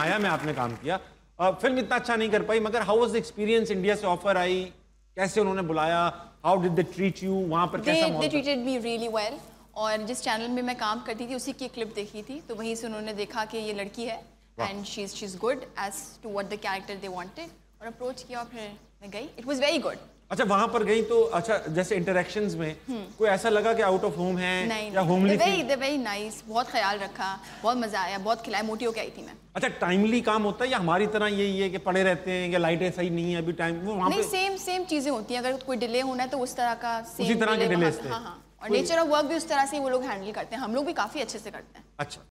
आया में आपने काम किया आ, फिल्म इतना अच्छा नहीं कर पाई मगर how was the experience India से ऑफर आई कैसे उन्होंने बुलाया how did they treat you वहां पर कैसा माहौल they treated me really well और जिस चैनल में मैं काम करती थी उसी की क्लिप देखी थी तो वहीं से उन्होंने देखा कि ये लड़की है and she is she is good as to what the character they wanted और अप्रोच किया और फिर मैं गई इट वाज वेरी गुड अच्छा वहां पर गई तो अच्छा जैसे इंटरेक्शन में हम्म। कोई ऐसा लगा कि आउट ऑफ होम है नहीं, या बहुत ख्याल रखा बहुत मजा आया बहुत खिलाया मोटी होकर आई थी मैं अच्छा टाइमली काम होता है या हमारी तरह यही है कि पड़े रहते हैं या लाइटें सही नहीं है अभी टाइम वो वहाँ नहीं सेम सेम चीजें होती है अगर कोई डिले होना है तो उस तरह का उसी तरह के डिले हाँ, हाँ। और नेचर ऑफ वर्क भी उस तरह से वो लोग हैंडल करते हैं हम लोग भी काफी अच्छे से करते हैं अच्छा